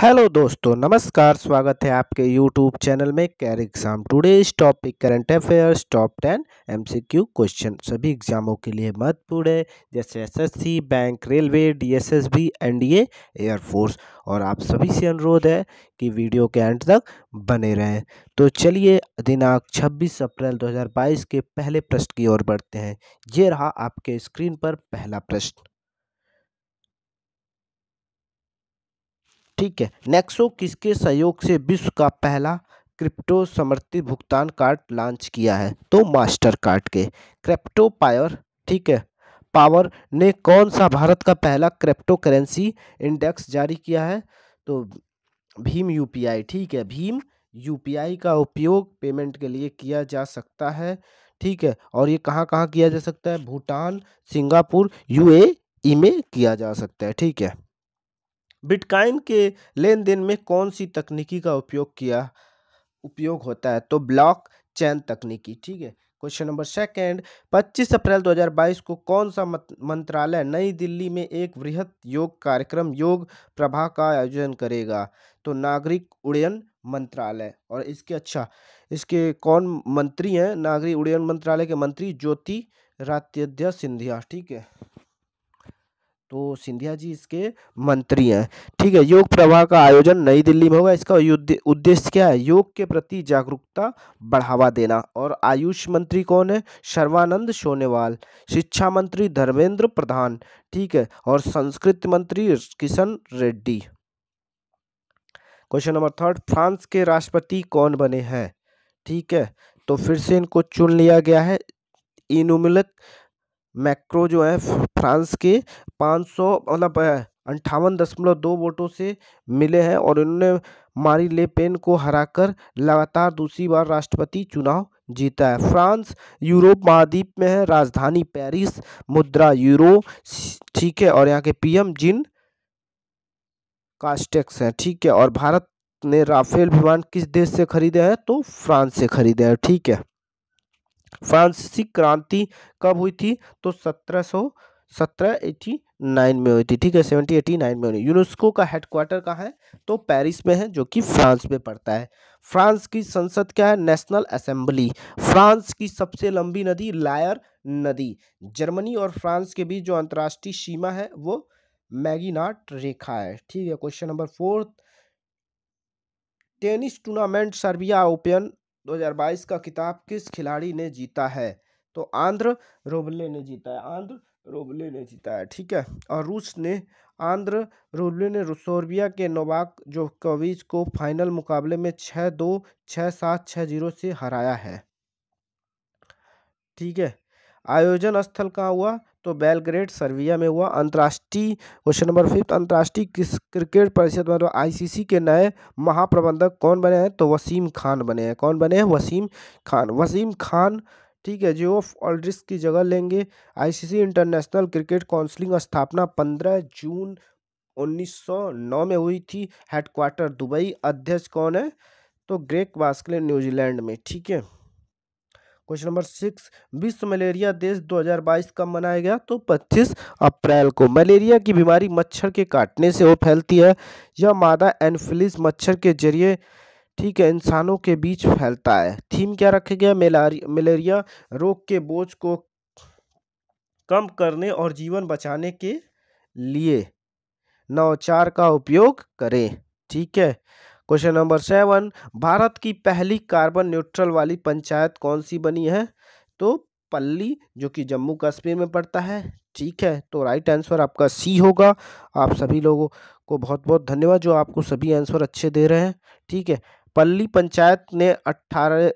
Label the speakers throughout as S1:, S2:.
S1: hello दोस्तों नमस्कार स्वागत है आपके यूट्यूब चैनल में कैर एग्जाम टुडे इस topic current affairs top ten MCQ question सभी एग्जामों के लिए महत्वपूर्ण है जैसे SSC bank railway DSSB NDA air force और आप सभी से अनुरोध है कि वीडियो के एंड तक बने रहें तो चलिए दिनांक छब्बीस अप्रैल दो के पहले प्रश्न की ओर बढ़ते हैं ये रहा आपके स्क्रीन पर पहला प्रश्न ठीक है नेक्सो किसके सहयोग से विश्व का पहला क्रिप्टो समर्थित भुगतान कार्ड लॉन्च किया है तो मास्टर कार्ड के क्रिप्टो पायर ठीक है पावर ने कौन सा भारत का पहला क्रिप्टो करेंसी इंडेक्स जारी किया है तो भीम यूपीआई ठीक है भीम यूपीआई का उपयोग पेमेंट के लिए किया जा सकता है ठीक है और ये कहाँ कहाँ किया जा सकता है भूटान सिंगापुर यूएई e में किया जा सकता है ठीक है बिटकॉइन के लेन देन में कौन सी तकनीकी का उपयोग किया उपयोग होता है तो ब्लॉक चैन तकनीकी ठीक है क्वेश्चन नंबर सेकंड 25 अप्रैल 2022 को कौन सा मंत्रालय नई दिल्ली में एक वृहत योग कार्यक्रम योग प्रभा का आयोजन करेगा तो नागरिक उड्डयन मंत्रालय और इसके अच्छा इसके कौन मंत्री हैं नागरिक उड्डयन मंत्रालय के मंत्री ज्योति रात्यध्या सिंधिया ठीक है तो सिंधिया जी इसके मंत्री हैं ठीक है योग प्रवाह का आयोजन नई दिल्ली में होगा इसका उद्देश्य क्या है योग के प्रति जागरूकता बढ़ावा देना और आयुष मंत्री कौन है शर्वानंद सोनेवाल शिक्षा मंत्री धर्मेंद्र प्रधान ठीक है और संस्कृत मंत्री Kishan Reddy question number third France के राष्ट्रपति कौन बने हैं ठीक है तो फिर से इनको चुन लिया गया है इनुमिलक मैक्रो जो है फ्रांस के पाँच सौ मतलब अंठावन दशमलव दो वोटों से मिले हैं और इन्होंने मारी ले पेन को हराकर लगातार दूसरी बार राष्ट्रपति चुनाव जीता है फ्रांस यूरोप महाद्वीप में है राजधानी पेरिस मुद्रा यूरो ठीक है और यहाँ के पीएम जिन कास्टेक्स हैं ठीक है और भारत ने राफेल विमान किस देश से खरीदे हैं तो फ्रांस से खरीदे हैं ठीक है फ्रांसीसी क्रांति कब हुई थी तो सत्रह सौ सत्रह एटी नाइन में हुई थी ठीक है सेवनटी एटी नाइन में हुई यूनेस्को का हेडक्वार्टर कहाँ है तो पेरिस में है जो कि फ्रांस में पड़ता है फ्रांस की संसद क्या है नेशनल असेंबली फ्रांस की सबसे लंबी नदी लायर नदी जर्मनी और फ्रांस के बीच जो अंतर्राष्ट्रीय सीमा है वो मैगीनाट रेखा है ठीक है question number fourth tennis tournament Serbia Open 2022 का किताब किस खिलाड़ी ने जीता है तो आंध्र रोबले ने जीता है आंध्र रोबले ने जीता है ठीक है और रूस ने आंध्र रोबले ने रुसोर्बिया के नोवाक जो जोकोविच को फाइनल मुकाबले में छः दो छः सात छः जीरो से हराया है ठीक है आयोजन स्थल कहाँ हुआ तो बेलग्रेड सर्बिया में हुआ अंतर्राष्ट्रीय क्वेश्चन नंबर फिफ्थ अंतर्राष्ट्रीय क्रिकेट परिषद मतलब आईसीसी के नए महाप्रबंधक कौन बने हैं तो वसीम खान बने हैं कौन बने हैं वसीम खान वसीम खान ठीक है जो ऑफ ऑल्ड्रिस की जगह लेंगे आईसीसी इंटरनेशनल क्रिकेट काउंसिलिंग स्थापना पंद्रह जून 1909 में हुई थी हेडक्वार्टर दुबई अध्यक्ष कौन है तो ग्रेक वास्कले न्यूजीलैंड में ठीक है क्वेश्चन नंबर सिक्स विश्व मलेरिया देश 2022 कब मनाया गया तो 25 अप्रैल को मलेरिया की बीमारी मच्छर के काटने से वो फैलती है यह मादा एनफिलिस मच्छर के जरिए ठीक है इंसानों के बीच फैलता है थीम क्या रखा गया मलेरिया रोग के बोझ को कम करने और जीवन बचाने के लिए नवचार का उपयोग करें ठीक है क्वेश्चन नंबर सेवन भारत की पहली कार्बन न्यूट्रल वाली पंचायत कौन सी बनी है तो पल्ली जो कि जम्मू कश्मीर में पड़ता है ठीक है तो राइट आंसर आपका सी होगा आप सभी लोगों को बहुत बहुत धन्यवाद जो आपको सभी आंसर अच्छे दे रहे हैं ठीक है पल्ली पंचायत ने 18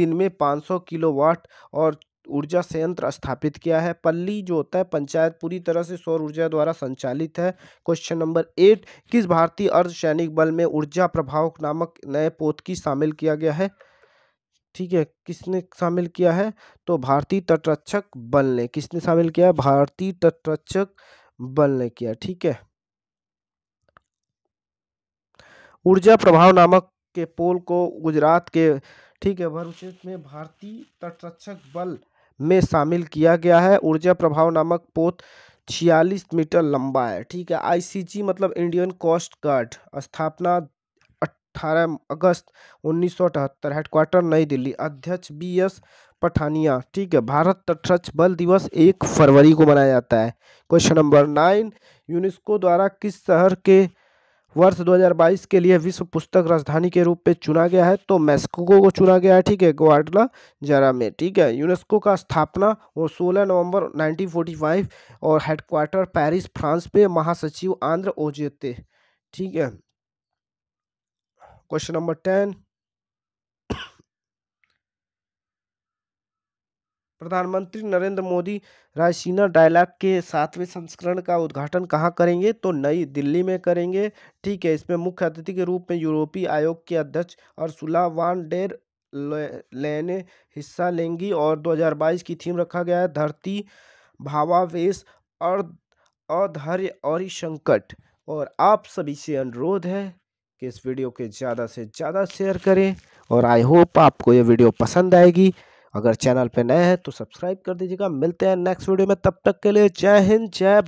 S1: दिन में 500 किलोवाट और ऊर्जा संयंत्र स्थापित किया है पल्ली जो होता है पंचायत पूरी तरह से सौर ऊर्जा द्वारा संचालित है क्वेश्चन नंबर एट किस भारतीय अर्धसैनिक बल में ऊर्जा प्रभाव नामक नए पोत की शामिल किया गया है ठीक है किसने शामिल किया है तो भारतीय तटरक्षक बल ने किसने शामिल किया है भारतीय तटरक्षक बल ने किया ठीक है ऊर्जा प्रभाव नामक के पोल को गुजरात के ठीक है भरूच में भारतीय तटरक्षक बल में शामिल किया गया है ऊर्जा प्रभाव नामक पोत छियालीस मीटर लंबा है ठीक है आईसीजी मतलब इंडियन कोस्ट गार्ड स्थापना 18 अगस्त उन्नीस सौ अठहत्तर हेडक्वार्टर नई दिल्ली अध्यक्ष बी एस पठानिया ठीक है भारत तटरक्ष बल दिवस एक फरवरी को मनाया जाता है क्वेश्चन नंबर नाइन यूनेस्को द्वारा किस शहर के वर्ष 2022 के लिए विश्व पुस्तक राजधानी के रूप में चुना गया है तो मैस्को को चुना गया है ठीक है ग्वाडला जरा में ठीक है यूनेस्को का स्थापना और 16 नवंबर 1945 और हेडक्वार्टर पेरिस फ्रांस पे महासचिव आंध्र ओजेते ठीक है क्वेश्चन नंबर टेन प्रधानमंत्री नरेंद्र मोदी रायसीना डायलॉग के सातवें संस्करण का उद्घाटन कहाँ करेंगे तो नई दिल्ली में करेंगे ठीक है इसमें मुख्य अतिथि के रूप में यूरोपीय आयोग के अध्यक्ष और वान डेर लेने हिस्सा लेंगी और 2022 की थीम रखा गया है धरती भावावेश और अधर्य और संकट और आप सभी से अनुरोध है कि इस वीडियो के ज़्यादा से ज़्यादा शेयर करें और आई होप आपको ये वीडियो पसंद आएगी अगर चैनल पे नए हैं तो सब्सक्राइब कर दीजिएगा मिलते हैं नेक्स्ट वीडियो में तब तक के लिए जय हिंद जय